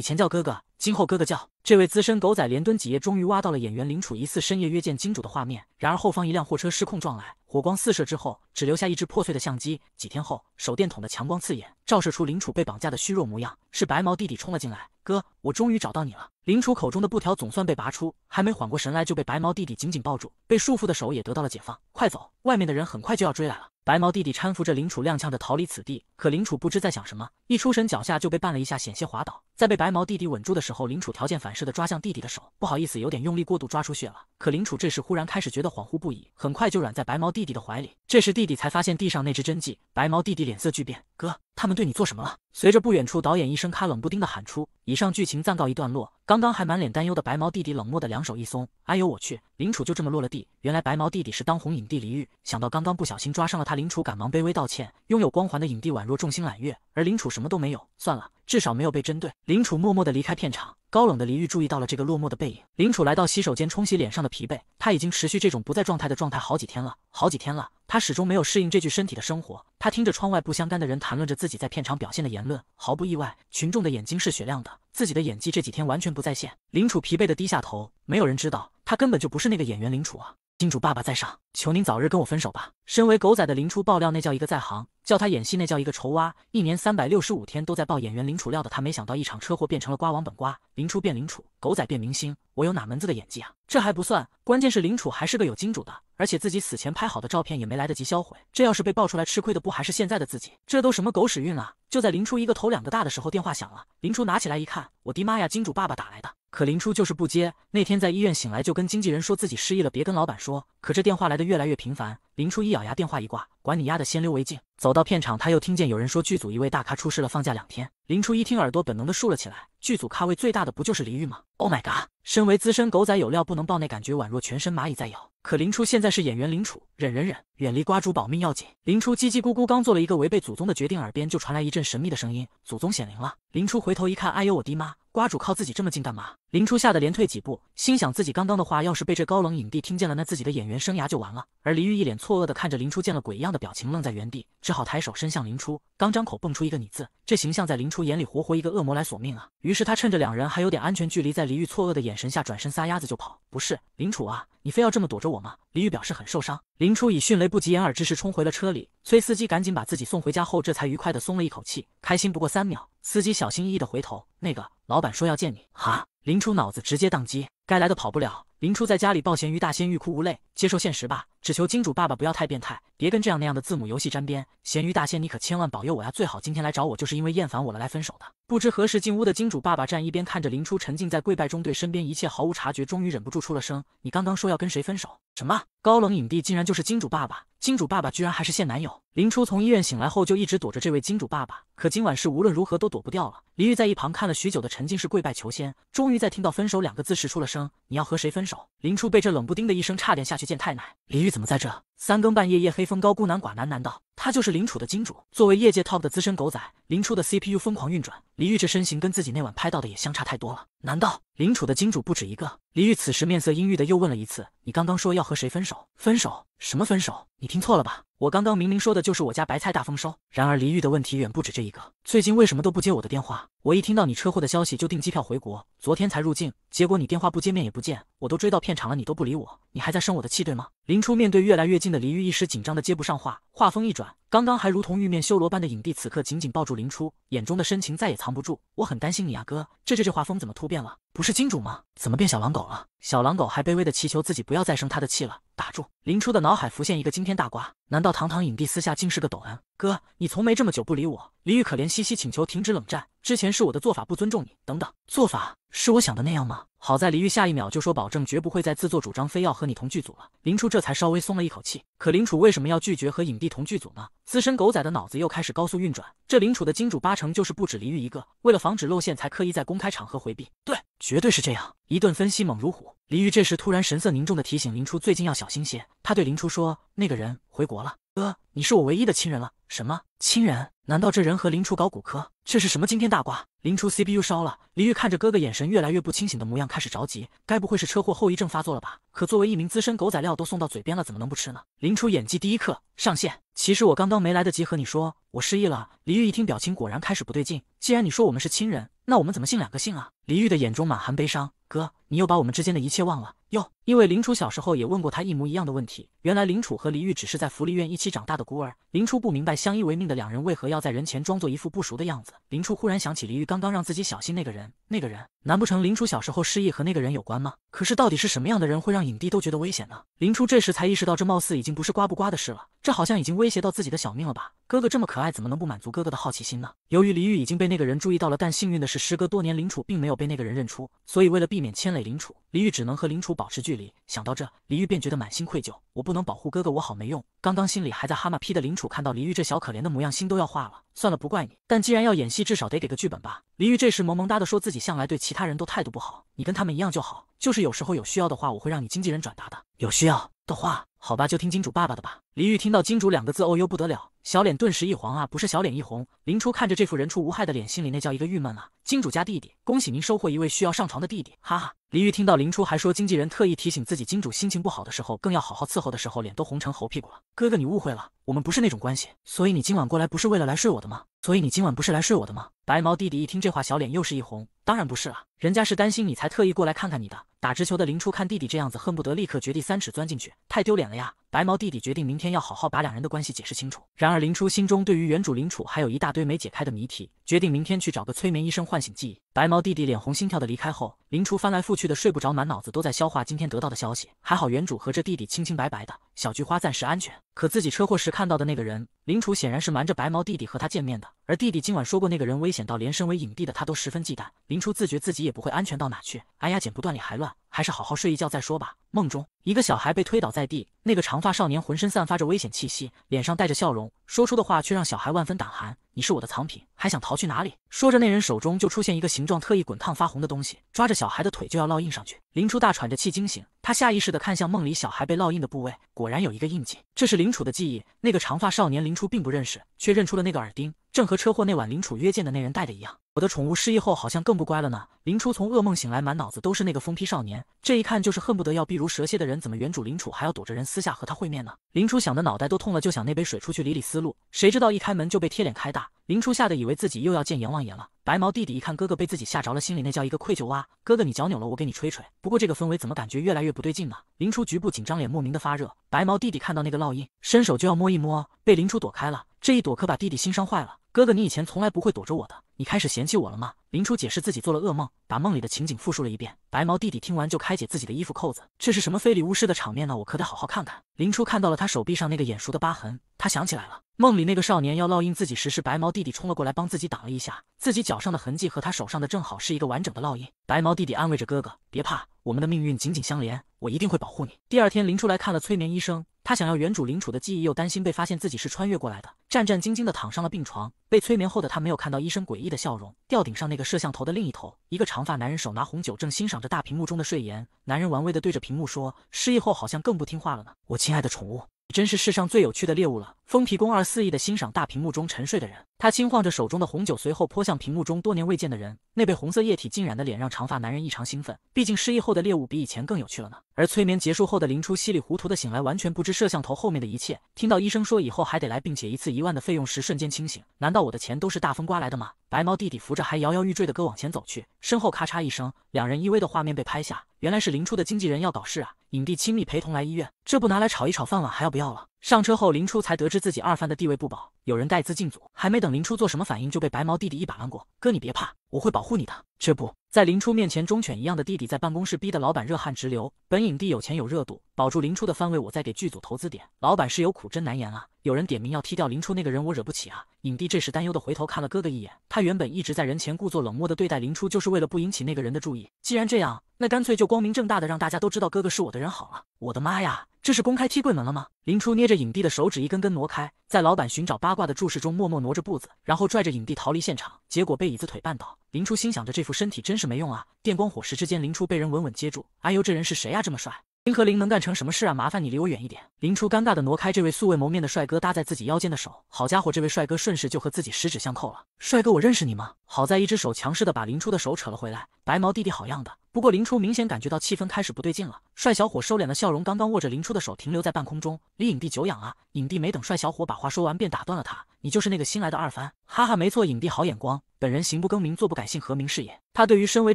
以前叫哥哥，今后哥哥叫。这位资深狗仔连蹲几夜，终于挖到了演员林楚疑似深夜约见金主的画面。然而后方一辆货车失控撞来，火光四射之后。只留下一只破碎的相机。几天后，手电筒的强光刺眼，照射出林楚被绑架的虚弱模样。是白毛弟弟冲了进来，哥，我终于找到你了。林楚口中的布条总算被拔出，还没缓过神来，就被白毛弟弟紧紧抱住，被束缚的手也得到了解放。快走，外面的人很快就要追来了。白毛弟弟搀扶着林楚，踉跄着逃离此地。可林楚不知在想什么，一出神，脚下就被绊了一下，险些滑倒。在被白毛弟弟稳住的时候，林楚条件反射的抓向弟弟的手，不好意思，有点用力过度，抓出血了。可林楚这时忽然开始觉得恍惚不已，很快就软在白毛弟弟的怀里。这时弟。弟弟才发现地上那只真迹白毛，弟弟脸色巨变。哥，他们对你做什么了？随着不远处导演一声“咔”，冷不丁的喊出：“以上剧情暂告一段落。”刚刚还满脸担忧的白毛弟弟，冷漠的两手一松，“哎呦我去！”林楚就这么落了地。原来白毛弟弟是当红影帝黎玉。想到刚刚不小心抓伤了他，林楚赶忙卑微道歉。拥有光环的影帝宛若众星揽月，而林楚什么都没有。算了，至少没有被针对。林楚默默的离开片场。高冷的黎玉注意到了这个落寞的背影。林楚来到洗手间冲洗脸上的疲惫，他已经持续这种不在状态的状态好几天了，好几天了，他始终没有适应这具身体的生活。他听着窗外不相干的人谈论着自己在片场表现的言论，毫不意外，群众的眼睛是雪亮的，自己的演技这几天完全不在线。林楚疲惫的低下头，没有人知道他根本就不是那个演员林楚啊。金主爸爸在上，求您早日跟我分手吧。身为狗仔的林初爆料，那叫一个在行；叫他演戏，那叫一个愁哇，一年三百六十五天都在爆演员林楚料的他，没想到一场车祸变成了瓜王本瓜，林初变林楚，狗仔变明星。我有哪门子的演技啊？这还不算，关键是林楚还是个有金主的，而且自己死前拍好的照片也没来得及销毁。这要是被爆出来，吃亏的不还是现在的自己？这都什么狗屎运啊！就在林初一个头两个大的时候，电话响了。林初拿起来一看，我的妈呀，金主爸爸打来的。可林初就是不接。那天在医院醒来，就跟经纪人说自己失忆了，别跟老板说。可这电话来的越来越频繁。林初一咬牙，电话一挂，管你丫的，先溜为敬。走到片场，他又听见有人说剧组一位大咖出事了，放假两天。林初一听，耳朵本能的竖了起来。剧组咖位最大的不就是黎玉吗？Oh my god！身为资深狗仔，有料不能爆那感觉宛若全身蚂蚁在咬。可林初现在是演员，林楚，忍忍忍，远离瓜主保命要紧。林初叽叽咕咕，刚做了一个违背祖宗的决定，耳边就传来一阵神秘的声音：“祖宗显灵了！”林初回头一看，哎呦我滴妈，瓜主靠自己这么近干嘛？林初吓得连退几步，心想自己刚刚的话要是被这高冷影帝听见了，那自己的演员生涯就完了。而黎玉一脸错愕的看着林初，见了鬼一样的表情，愣在原地，只好抬手伸向林初，刚张口蹦出一个“你”字，这形象在林初眼里活活一个恶魔来索命啊！于是他趁着两人还有点安全距离，在李玉错愕的眼神下转身撒丫子就跑。不是林楚啊，你非要这么躲着我吗？李玉表示很受伤。林楚以迅雷不及掩耳之势冲回了车里，催司机赶紧把自己送回家后，这才愉快的松了一口气。开心不过三秒，司机小心翼翼的回头，那个老板说要见你。哈，林楚脑子直接宕机。该来的跑不了。林初在家里抱咸鱼大仙，欲哭无泪，接受现实吧。只求金主爸爸不要太变态，别跟这样那样的字母游戏沾边。咸鱼大仙，你可千万保佑我呀！最好今天来找我，就是因为厌烦我了来分手的。不知何时进屋的金主爸爸站一边看着林初沉浸在跪拜中，对身边一切毫无察觉，终于忍不住出了声：“你刚刚说要跟谁分手？什么高冷影帝竟然就是金主爸爸？金主爸爸居然还是现男友？林初从医院醒来后就一直躲着这位金主爸爸。”可今晚是无论如何都躲不掉了。李玉在一旁看了许久的陈静是跪拜求仙，终于在听到“分手”两个字时出了声：“你要和谁分手？”林初被这冷不丁的一声差点下去见太奶。李玉怎么在这三更半夜，夜黑风高，孤男寡男？难道他就是林楚的金主？作为业界 top 的资深狗仔，林初的 CPU 疯狂运转。李玉这身形跟自己那晚拍到的也相差太多了。难道林楚的金主不止一个？李玉此时面色阴郁的又问了一次：“你刚刚说要和谁分手？分手？什么分手？你听错了吧？”我刚刚明明说的就是我家白菜大丰收，然而黎玉的问题远不止这一个。最近为什么都不接我的电话？我一听到你车祸的消息就订机票回国，昨天才入境，结果你电话不接，面也不见，我都追到片场了，你都不理我，你还在生我的气对吗？林初面对越来越近的黎玉，一时紧张的接不上话，话锋一转。刚刚还如同玉面修罗般的影帝，此刻紧紧抱住林初，眼中的深情再也藏不住。我很担心你啊，哥，这这这画风怎么突变了？不是金主吗？怎么变小狼狗了？小狼狗还卑微的祈求自己不要再生他的气了。打住！林初的脑海浮现一个惊天大瓜：难道堂堂影帝私下竟是个抖 M？哥，你从没这么久不理我。李玉可怜兮兮请求停止冷战，之前是我的做法不尊重你。等等，做法是我想的那样吗？好在李玉下一秒就说保证绝不会再自作主张非要和你同剧组了。林初这才稍微松了一口气。可林楚为什么要拒绝和影帝同剧组呢？资深狗仔的脑子又开始高速运转。这林楚的金主八成就是不止李玉一个，为了防止露馅才刻意在公开场合回避。对，绝对是这样。一顿分析猛如虎。李玉这时突然神色凝重的提醒林初最近要小心些。他对林初说，那个人回国了。哥，你是我唯一的亲人了。什么亲人？难道这人和林初搞骨科？这是什么惊天大瓜？林初 C P U 烧了。李玉看着哥哥眼神越来越不清醒的模样，开始着急。该不会是车祸后遗症发作了吧？可作为一名资深狗仔，料都送到嘴边了，怎么能不吃呢？林初演技第一课上线。其实我刚刚没来得及和你说，我失忆了。李玉一听，表情果然开始不对劲。既然你说我们是亲人，那我们怎么姓两个姓啊？李玉的眼中满含悲伤，哥。你又把我们之间的一切忘了哟？因为林楚小时候也问过他一模一样的问题。原来林楚和黎玉只是在福利院一起长大的孤儿。林初不明白，相依为命的两人为何要在人前装作一副不熟的样子？林初忽然想起黎玉刚刚让自己小心那个人。那个人，难不成林楚小时候失忆和那个人有关吗？可是到底是什么样的人会让影帝都觉得危险呢？林初这时才意识到，这貌似已经不是刮不刮的事了，这好像已经威胁到自己的小命了吧？哥哥这么可爱，怎么能不满足哥哥的好奇心呢？由于黎玉已经被那个人注意到了，但幸运的是，时隔多年，林楚并没有被那个人认出，所以为了避免牵连。林楚，李玉只能和林楚保持距离。想到这，李玉便觉得满心愧疚。我不能保护哥哥，我好没用。刚刚心里还在哈嘛批的林楚，看到李玉这小可怜的模样，心都要化了。算了，不怪你。但既然要演戏，至少得给个剧本吧。李玉这时萌萌哒的说自己向来对其他人都态度不好，你跟他们一样就好。就是有时候有需要的话，我会让你经纪人转达的。有需要的话。好吧，就听金主爸爸的吧。李玉听到“金主”两个字，哦哟不得了，小脸顿时一黄啊，不是小脸一红。林初看着这副人畜无害的脸，心里那叫一个郁闷啊。金主家弟弟，恭喜您收获一位需要上床的弟弟，哈哈。李玉听到林初还说经纪人特意提醒自己，金主心情不好的时候更要好好伺候的时候，脸都红成猴屁股了。哥哥，你误会了，我们不是那种关系，所以你今晚过来不是为了来睡我的吗？所以你今晚不是来睡我的吗？白毛弟弟一听这话，小脸又是一红，当然不是了，人家是担心你才特意过来看看你的。打直球的林初看弟弟这样子，恨不得立刻掘地三尺钻进去，太丢脸。了呀。白毛弟弟决定明天要好好把两人的关系解释清楚。然而林初心中对于原主林楚还有一大堆没解开的谜题，决定明天去找个催眠医生唤醒记忆。白毛弟弟脸红心跳的离开后，林初翻来覆去的睡不着，满脑子都在消化今天得到的消息。还好原主和这弟弟清清白白的，小菊花暂时安全。可自己车祸时看到的那个人，林楚显然是瞒着白毛弟弟和他见面的。而弟弟今晚说过那个人危险到连身为影帝的他都十分忌惮。林初自觉自己也不会安全到哪去。哎呀，剪不断理还乱，还是好好睡一觉再说吧。梦中，一个小孩被推倒在地，那个长。发少年浑身散发着危险气息，脸上带着笑容，说出的话却让小孩万分胆寒。你是我的藏品，还想逃去哪里？说着，那人手中就出现一个形状特意滚烫发红的东西，抓着小孩的腿就要烙印上去。林初大喘着气惊醒，他下意识的看向梦里小孩被烙印的部位，果然有一个印记。这是林楚的记忆，那个长发少年林初并不认识，却认出了那个耳钉，正和车祸那晚林楚约见的那人戴的一样。我的宠物失忆后好像更不乖了呢。林初从噩梦醒来，满脑子都是那个疯批少年，这一看就是恨不得要避如蛇蝎的人，怎么原主林楚还要躲着人私下和他会面呢？林初想的脑袋都痛了，就想那杯水出去理理思路，谁知道一开门就被贴脸开大。林初吓得以为自己又要见阎王爷了。白毛弟弟一看哥哥被自己吓着了，心里那叫一个愧疚哇！哥哥你脚扭了，我给你吹吹。不过这个氛围怎么感觉越来越不对劲呢？林初局部紧张，脸莫名的发热。白毛弟弟看到那个烙印，伸手就要摸一摸，被林初躲开了。这一躲可把弟弟心伤坏了，哥哥，你以前从来不会躲着我的，你开始嫌弃我了吗？林初解释自己做了噩梦，把梦里的情景复述了一遍。白毛弟弟听完就开解自己的衣服扣子，这是什么非礼勿视的场面呢？我可得好好看看。林初看到了他手臂上那个眼熟的疤痕，他想起来了，梦里那个少年要烙印自己时，是白毛弟弟冲了过来帮自己挡了一下，自己脚上的痕迹和他手上的正好是一个完整的烙印。白毛弟弟安慰着哥哥，别怕，我们的命运紧紧相连，我一定会保护你。第二天，林初来看了催眠医生。他想要原主领楚的记忆，又担心被发现自己是穿越过来的，战战兢兢地躺上了病床。被催眠后的他没有看到医生诡异的笑容。吊顶上那个摄像头的另一头，一个长发男人手拿红酒，正欣赏着大屏幕中的睡颜。男人玩味地对着屏幕说：“失忆后好像更不听话了呢，我亲爱的宠物，你真是世上最有趣的猎物了。”疯皮公二肆意地欣赏大屏幕中沉睡的人。他轻晃着手中的红酒，随后泼向屏幕中多年未见的人。那被红色液体浸染的脸，让长发男人异常兴奋。毕竟失忆后的猎物比以前更有趣了呢。而催眠结束后的林初稀里糊涂的醒来，完全不知摄像头后面的一切。听到医生说以后还得来，并且一次一万的费用时，瞬间清醒。难道我的钱都是大风刮来的吗？白毛弟弟扶着还摇摇欲坠的哥往前走去，身后咔嚓一声，两人依偎的画面被拍下。原来是林初的经纪人要搞事啊！影帝亲密陪同来医院，这不拿来炒一炒饭碗还要不要了？上车后，林初才得知自己二番的地位不保，有人带资进组。还没等林初做什么反应，就被白毛弟弟一把拦过：“哥，你别怕。”我会保护你的。这不在林初面前忠犬一样的弟弟，在办公室逼得老板热汗直流。本影帝有钱有热度，保住林初的番位，我再给剧组投资点。老板是有苦真难言啊！有人点名要踢掉林初，那个人我惹不起啊！影帝这时担忧的回头看了哥哥一眼，他原本一直在人前故作冷漠的对待林初，就是为了不引起那个人的注意。既然这样，那干脆就光明正大的让大家都知道哥哥是我的人好了。我的妈呀，这是公开踢柜门了吗？林初捏着影帝的手指一根根挪开，在老板寻找八卦的注视中默默挪着步子，然后拽着影帝逃离现场，结果被椅子腿绊倒。林初心想着，这副身体真是没用啊！电光火石之间，林初被人稳稳接住。哎呦，这人是谁啊？这么帅！林和林能干成什么事啊？麻烦你离我远一点。林初尴尬的挪开这位素未谋面的帅哥搭在自己腰间的手。好家伙，这位帅哥顺势就和自己十指相扣了。帅哥，我认识你吗？好在一只手强势的把林初的手扯了回来。白毛弟弟，好样的！不过林初明显感觉到气氛开始不对劲了，帅小伙收敛了笑容，刚刚握着林初的手停留在半空中。李影帝久仰啊，影帝没等帅小伙把话说完便打断了他，你就是那个新来的二番？哈哈，没错，影帝好眼光，本人行不更名，坐不改姓，何名是也。他对于身为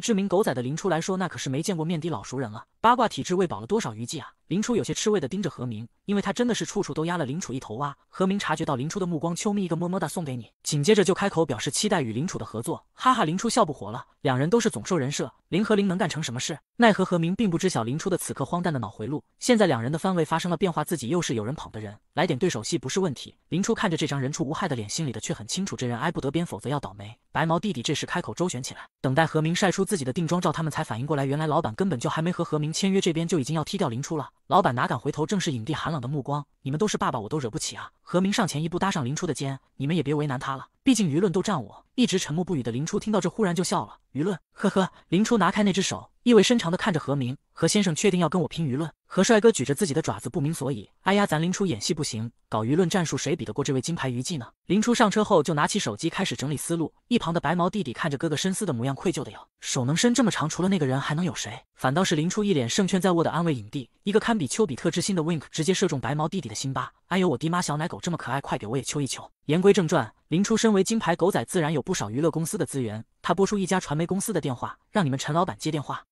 知名狗仔的林初来说，那可是没见过面的老熟人了。八卦体质喂饱了多少余悸啊！林初有些吃味的盯着何明，因为他真的是处处都压了林楚一头啊。何明察觉到林初的目光，秋咪一个么么哒送给你，紧接着就开口表示期待与林楚的合作。哈哈，林初笑不活了。两人都是总受人设，林和林能干成什么事？奈何何明并不知晓林初的此刻荒诞的脑回路。现在两人的番位发生了变化，自己又是有人捧的人，来点对手戏不是问题。林初看着这张人畜无害的脸，心里的却很清楚，这人挨不得边，否则要倒霉。白毛弟弟这时开口周旋起来，等待何。何明晒出自己的定妆照，他们才反应过来，原来老板根本就还没和何明签约，这边就已经要踢掉林初了。老板哪敢回头正是影帝寒冷的目光？你们都是爸爸，我都惹不起啊！何明上前一步搭上林初的肩，你们也别为难他了，毕竟舆论都站我。一直沉默不语的林初听到这，忽然就笑了。舆论，呵呵。林初拿开那只手，意味深长的看着何明。何先生确定要跟我拼舆论？何帅哥举着自己的爪子不明所以。哎呀，咱林初演戏不行，搞舆论战术谁比得过这位金牌娱记呢？林初上车后就拿起手机开始整理思路。一旁的白毛弟弟看着哥哥深思的模样，愧疚的要手能伸这么长，除了那个人还能有谁？反倒是林初一脸胜券在握的安慰影帝，一个堪比丘比特之心的 wink 直接射中白毛弟弟的心巴。哎呦我爹妈小奶狗这么可爱，快给我也丘一丘。言归正传，林初身为金牌狗仔，自然有不少娱乐公司的资源。他拨出一家传媒公司的电话，让你们陈老板接电话。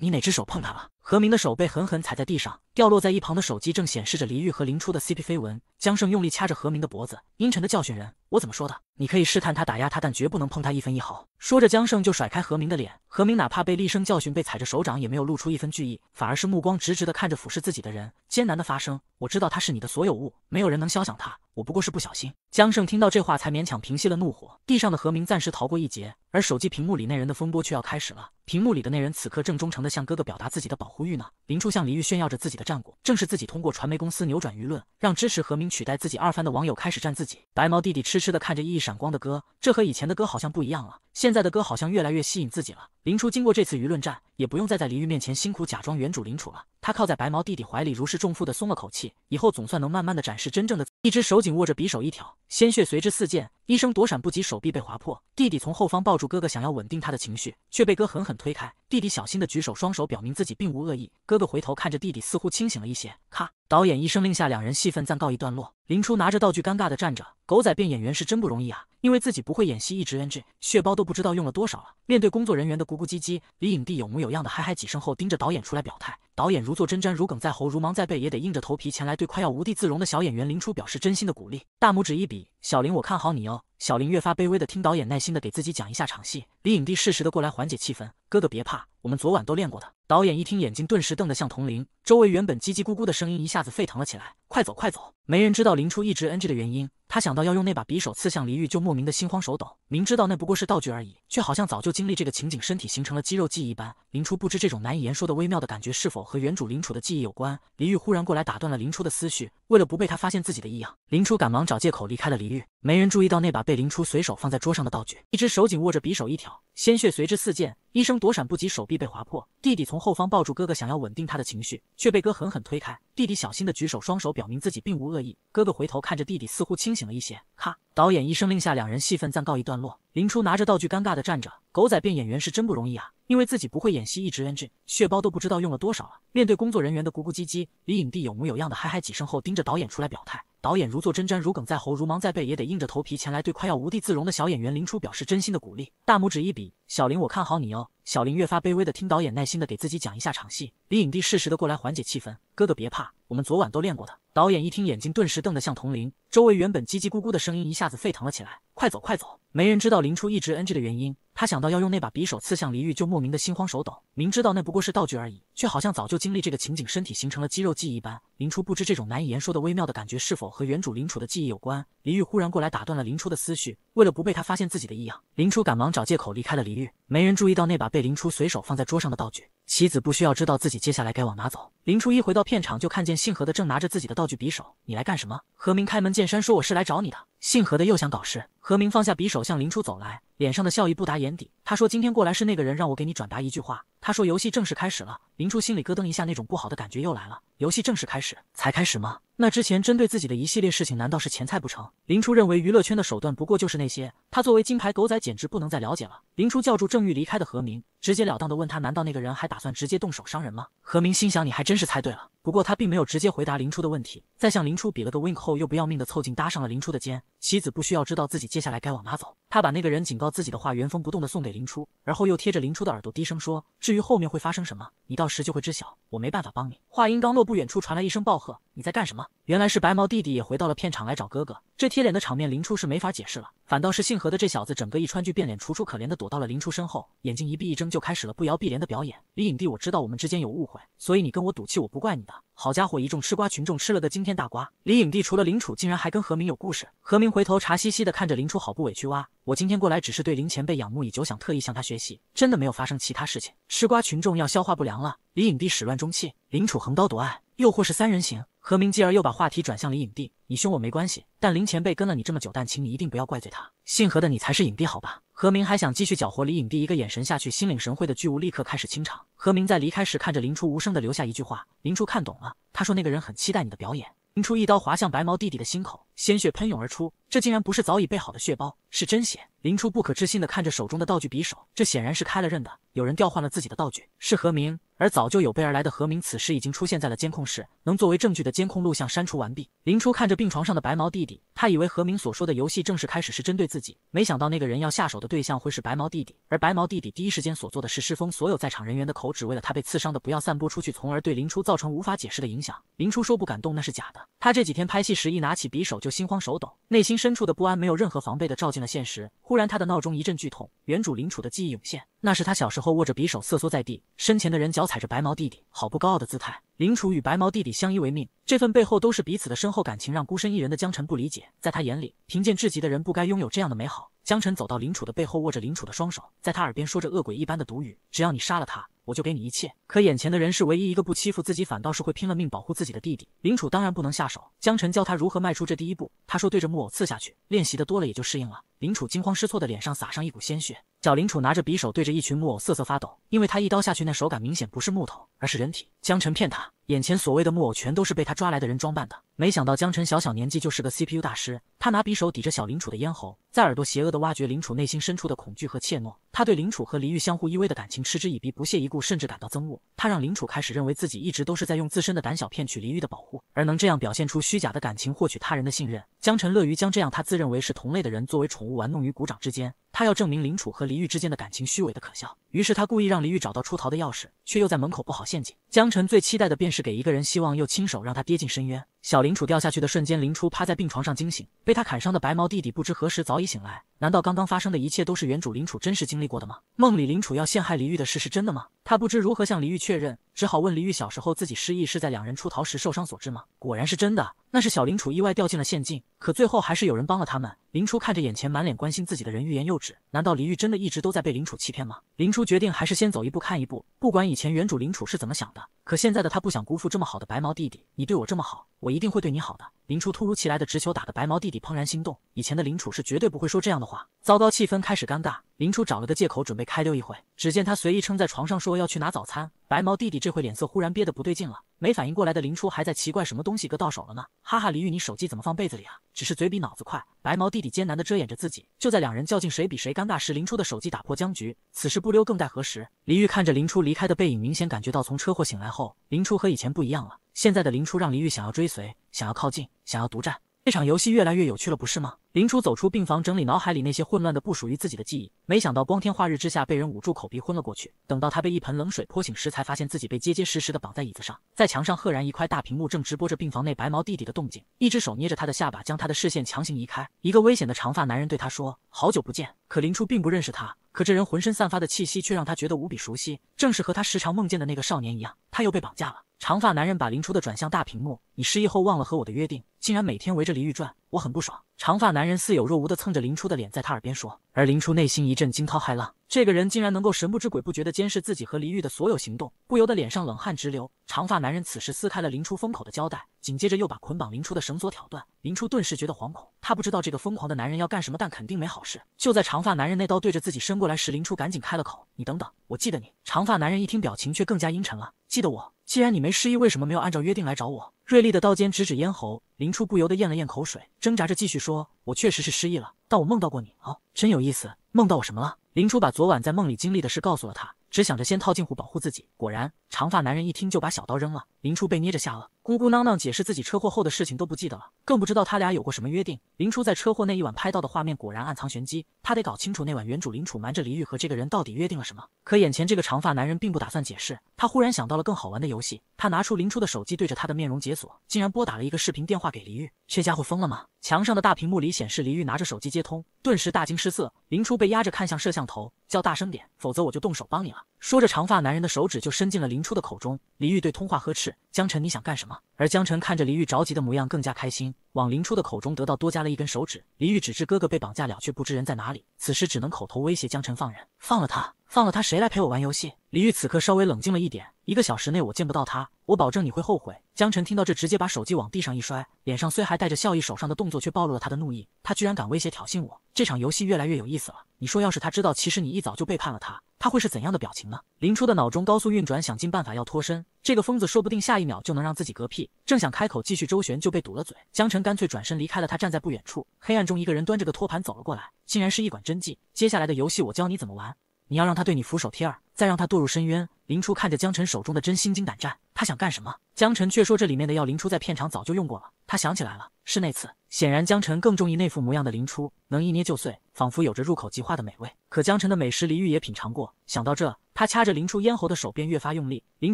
你哪只手碰他了？何明的手被狠狠踩在地上，掉落在一旁的手机正显示着黎玉和林初的 CP 绯闻。江胜用力掐着何明的脖子，阴沉的教训人：“我怎么说的？你可以试探他，打压他，但绝不能碰他一分一毫。”说着，江胜就甩开何明的脸。何明哪怕被厉声教训，被踩着手掌，也没有露出一分惧意，反而是目光直直的看着俯视自己的人，艰难的发声：“我知道他是你的所有物，没有人能消想他。我不过是不小心。”江胜听到这话，才勉强平息了怒火。地上的何明暂时逃过一劫，而手机屏幕里那人的风波却要开始了。屏幕里的那人此刻正忠诚的向哥哥表达自己的保护。李玉呢？林初向黎玉炫耀着自己的战果，正是自己通过传媒公司扭转舆论，让支持何明取代自己二番的网友开始站自己。白毛弟弟痴痴的看着熠熠闪光的哥，这和以前的哥好像不一样了，现在的哥好像越来越吸引自己了。林初经过这次舆论战，也不用再在黎玉面前辛苦假装原主林楚了。他靠在白毛弟弟怀里，如释重负的松了口气，以后总算能慢慢的展示真正的。一只手紧握着匕首一挑，鲜血随之四溅，医生躲闪不及，手臂被划破。弟弟从后方抱住哥哥，想要稳定他的情绪，却被哥狠狠推开。弟弟小心的举手，双手表明自己并无恶意。哥哥回头看着弟弟，似乎清醒了一些。咔，导演一声令下，两人戏份暂告一段落。林初拿着道具，尴尬的站着。狗仔变演员是真不容易啊，因为自己不会演戏，一直 NG，血包都不知道用了多少了。面对工作人员的咕咕唧唧，李影帝有模有样的嗨嗨几声后，盯着导演出来表态。导演如坐针毡，如鲠在喉，如芒在背，也得硬着头皮前来对快要无地自容的小演员林初表示真心的鼓励。大拇指一比，小林我看好你哦。小林越发卑微的听导演耐心的给自己讲一下场戏。李影帝适时的过来缓解气氛。哥哥别怕，我们昨晚都练过的。导演一听，眼睛顿时瞪得像铜铃，周围原本叽叽咕咕的声音一下子沸腾了起来。快走，快走！没人知道林初一直 NG 的原因。他想到要用那把匕首刺向黎玉，就莫名的心慌手抖。明知道那不过是道具而已，却好像早就经历这个情景，身体形成了肌肉记忆一般。林初不知这种难以言说的微妙的感觉是否和原主林楚的记忆有关。黎玉忽然过来打断了林初的思绪。为了不被他发现自己的异样，林初赶忙找借口离开了黎玉。没人注意到那把被林初随手放在桌上的道具。一只手紧握着匕首一挑，鲜血随之四溅。医生躲闪不及，手臂被划破。弟弟从后方抱住哥哥，想要稳定他的情绪，却被哥狠狠推开。弟弟小心的举手，双手表明自己并无恶意。哥哥回头看着弟弟，似乎清醒。醒了一些，咔！导演一声令下，两人戏份暂告一段落。林初拿着道具，尴尬的站着。狗仔变演员是真不容易啊，因为自己不会演戏，一直 NG，血包都不知道用了多少了。面对工作人员的咕咕唧唧，李影帝有模有样的嗨嗨几声后，盯着导演出来表态。导演如坐针毡，如鲠在喉，如芒在背，也得硬着头皮前来，对快要无地自容的小演员林初表示真心的鼓励。大拇指一比，小林，我看好你哦。小林越发卑微的听导演耐心的给自己讲一下场戏。李影帝适时的过来缓解气氛：“哥哥别怕，我们昨晚都练过的。”导演一听，眼睛顿时瞪得像铜铃，周围原本叽叽咕咕的声音一下子沸腾了起来。快走，快走！没人知道林初一直 NG 的原因。他想到要用那把匕首刺向黎玉，就莫名的心慌手抖。明知道那不过是道具而已，却好像早就经历这个情景，身体形成了肌肉记忆一般。林初不知这种难以言说的微妙的感觉是否和原主林楚的记忆有关。黎玉忽然过来打断了林初的思绪。为了不被他发现自己的异样，林初赶忙找借口离开了黎玉。没人注意到那把被林初随手放在桌上的道具。棋子不需要知道自己接下来该往哪走。林初一回到片场，就看见姓何的正拿着自己的道具匕首。你来干什么？何明开门见山说：“我是来找你的。”姓何的又想搞事。何明放下匕首，向林初走来，脸上的笑意不达眼底。他说：“今天过来是那个人让我给你转达一句话。他说游戏正式开始了。”林初心里咯噔一下，那种不好的感觉又来了。游戏正式开始，才开始吗？那之前针对自己的一系列事情，难道是前菜不成？林初认为娱乐圈的手段不过就是那些，他作为金牌狗仔，简直不能再了解了。林初叫住正欲离开的何明，直截了当的问他：“难道那个人还打算直接动手伤人吗？”何明心想：“你还真是猜对了。”不过他并没有直接回答林初的问题，在向林初比了个 wink 后，又不要命的凑近搭上了林初的肩。妻子不需要知道自己肩。接下来该往哪走？他把那个人警告自己的话原封不动的送给林初，而后又贴着林初的耳朵低声说：“至于后面会发生什么，你到时就会知晓，我没办法帮你。”话音刚落，不远处传来一声暴喝：“你在干什么？”原来是白毛弟弟也回到了片场来找哥哥。这贴脸的场面，林初是没法解释了，反倒是姓何的这小子整个一川剧变脸，楚楚可怜的躲到了林初身后，眼睛一闭一睁就开始了不摇碧莲的表演。李影帝，我知道我们之间有误会，所以你跟我赌气，我不怪你的。好家伙，一众吃瓜群众吃了个惊天大瓜。李影帝除了林楚，竟然还跟何明有故事。何明回头查兮兮的看着林初，好不委屈哇。我今天过来只是对林前辈仰慕已久，想特意向他学习，真的没有发生其他事情。吃瓜群众要消化不良了。李影帝始乱终弃，林楚横刀夺爱，又或是三人行？何明继而又把话题转向李影帝，你凶我没关系，但林前辈跟了你这么久，但请你一定不要怪罪他。姓何的你才是影帝，好吧？何明还想继续搅和李影帝，一个眼神下去，心领神会的巨物立刻开始清场。何明在离开时看着林初，无声的留下一句话。林初看懂了，他说那个人很期待你的表演。林初一刀划向白毛弟弟的心口，鲜血喷涌而出。这竟然不是早已备好的血包，是真血。林初不可置信地看着手中的道具匕首，这显然是开了刃的。有人调换了自己的道具，是何明。而早就有备而来的何明，此时已经出现在了监控室。能作为证据的监控录像删除完毕。林初看着病床上的白毛弟弟，他以为何明所说的游戏正式开始是针对自己，没想到那个人要下手的对象会是白毛弟弟。而白毛弟弟第一时间所做的是封所有在场人员的口，只为了他被刺伤的不要散播出去，从而对林初造成无法解释的影响。林初说不敢动那是假的，他这几天拍戏时一拿起匕首就心慌手抖，内心深处的不安没有任何防备的照进了现实。忽然他的闹钟一阵剧痛，原主林楚的记忆涌现。那是他小时候握着匕首瑟缩在地，身前的人脚踩着白毛弟弟，好不高傲的姿态。林楚与白毛弟弟相依为命，这份背后都是彼此的深厚感情，让孤身一人的江晨不理解。在他眼里，贫贱至极的人不该拥有这样的美好。江晨走到林楚的背后，握着林楚的双手，在他耳边说着恶鬼一般的毒语：“只要你杀了他，我就给你一切。”可眼前的人是唯一一个不欺负自己，反倒是会拼了命保护自己的弟弟。林楚当然不能下手。江晨教他如何迈出这第一步，他说：“对着木偶刺下去，练习的多了也就适应了。”林楚惊慌失措的脸上洒上一股鲜血。小林楚拿着匕首对着一群木偶瑟瑟发抖，因为他一刀下去，那手感明显不是木头，而是人体。江晨骗他。眼前所谓的木偶全都是被他抓来的人装扮的。没想到江晨小小年纪就是个 CPU 大师。他拿匕首抵着小林楚的咽喉，在耳朵邪恶的挖掘林楚内心深处的恐惧和怯懦。他对林楚和黎玉相互依偎的感情嗤之以鼻，不屑一顾，甚至感到憎恶。他让林楚开始认为自己一直都是在用自身的胆小骗取黎玉的保护，而能这样表现出虚假的感情，获取他人的信任，江晨乐于将这样他自认为是同类的人作为宠物玩弄于股掌之间。他要证明林楚和黎玉之间的感情虚伪的可笑。于是他故意让黎玉找到出逃的钥匙，却又在门口布好陷阱。江晨最期待的便是。是给一个人希望，又亲手让他跌进深渊。小林楚掉下去的瞬间，林初趴在病床上惊醒，被他砍伤的白毛弟弟不知何时早已醒来。难道刚刚发生的一切都是原主林楚真实经历过的吗？梦里林楚要陷害黎玉的事是真的吗？他不知如何向黎玉确认，只好问黎玉小时候自己失忆是在两人出逃时受伤所致吗？果然是真的，那是小林楚意外掉进了陷阱，可最后还是有人帮了他们。林初看着眼前满脸关心自己的人，欲言又止。难道黎玉真的一直都在被林楚欺骗吗？林初决定还是先走一步看一步，不管以前原主林楚是怎么想的，可现在的他不想辜负这么好的白毛弟弟。你对我这么好，我一。一定会对你好的。林初突如其来的直球打的白毛弟弟怦然心动，以前的林楚是绝对不会说这样的话。糟糕，气氛开始尴尬。林初找了个借口准备开溜一会，只见他随意撑在床上说要去拿早餐。白毛弟弟这会脸色忽然憋得不对劲了，没反应过来的林初还在奇怪什么东西搁到手了呢。哈哈，李玉你手机怎么放被子里啊？只是嘴比脑子快，白毛弟弟艰难的遮掩着自己。就在两人较劲谁比谁尴尬时，林初的手机打破僵局，此时不溜更待何时？李玉看着林初离开的背影，明显感觉到从车祸醒来后，林初和以前不一样了。现在的林初让林玉想要追随，想要靠近，想要独占。这场游戏越来越有趣了，不是吗？林初走出病房，整理脑海里那些混乱的、不属于自己的记忆。没想到光天化日之下被人捂住口鼻，昏了过去。等到他被一盆冷水泼醒时，才发现自己被结结实实的绑在椅子上。在墙上赫然一块大屏幕，正直播着病房内白毛弟弟的动静。一只手捏着他的下巴，将他的视线强行移开。一个危险的长发男人对他说：“好久不见。”可林初并不认识他，可这人浑身散发的气息却让他觉得无比熟悉，正是和他时常梦见的那个少年一样。他又被绑架了。长发男人把林初的转向大屏幕。你失忆后忘了和我的约定。竟然每天围着林玉转，我很不爽。长发男人似有若无的蹭着林初的脸，在他耳边说。而林初内心一阵惊涛骇浪，这个人竟然能够神不知鬼不觉的监视自己和林玉的所有行动，不由得脸上冷汗直流。长发男人此时撕开了林初封口的胶带，紧接着又把捆绑林初的绳索挑断。林初顿时觉得惶恐，他不知道这个疯狂的男人要干什么，但肯定没好事。就在长发男人那刀对着自己伸过来时，林初赶紧开了口：“你等等，我记得你。”长发男人一听，表情却更加阴沉了：“记得我？既然你没失忆，为什么没有按照约定来找我？”锐利的刀尖直指咽喉，林初不由得咽了咽口水，挣扎着继续说：“我确实是失忆了，但我梦到过你。哦，真有意思，梦到我什么了？”林初把昨晚在梦里经历的事告诉了他。只想着先套近乎保护自己，果然，长发男人一听就把小刀扔了。林初被捏着下巴，咕咕囔囔解释自己车祸后的事情都不记得了，更不知道他俩有过什么约定。林初在车祸那一晚拍到的画面果然暗藏玄机，他得搞清楚那晚原主林楚瞒着黎玉和这个人到底约定了什么。可眼前这个长发男人并不打算解释，他忽然想到了更好玩的游戏，他拿出林初的手机对着他的面容解锁，竟然拨打了一个视频电话给黎玉。这家伙疯了吗？墙上的大屏幕里显示黎玉拿着手机接通，顿时大惊失色。林初被压着看向摄像头。叫大声点，否则我就动手帮你了。说着，长发男人的手指就伸进了林初的口中。李玉对通话呵斥：“江晨，你想干什么？”而江晨看着李玉着急的模样，更加开心，往林初的口中得到多加了一根手指。李玉只知哥哥被绑架了，却不知人在哪里，此时只能口头威胁江晨放人，放了他。放了他，谁来陪我玩游戏？李玉此刻稍微冷静了一点。一个小时内我见不到他，我保证你会后悔。江晨听到这，直接把手机往地上一摔，脸上虽还带着笑意，手上的动作却暴露了他的怒意。他居然敢威胁挑衅我！这场游戏越来越有意思了。你说，要是他知道其实你一早就背叛了他，他会是怎样的表情呢？林初的脑中高速运转，想尽办法要脱身。这个疯子说不定下一秒就能让自己嗝屁。正想开口继续周旋，就被堵了嘴。江晨干脆转身离开了。他站在不远处，黑暗中一个人端着个托盘走了过来，竟然是一管真迹。接下来的游戏，我教你怎么玩。你要让他对你俯首贴耳，再让他堕入深渊。林初看着江晨手中的针，心惊胆战。他想干什么？江晨却说这里面的药，林初在片场早就用过了。他想起来了，是那次。显然，江晨更中意那副模样的林初，能一捏就碎，仿佛有着入口即化的美味。可江晨的美食黎玉也品尝过，想到这，他掐着林初咽喉的手便越发用力。林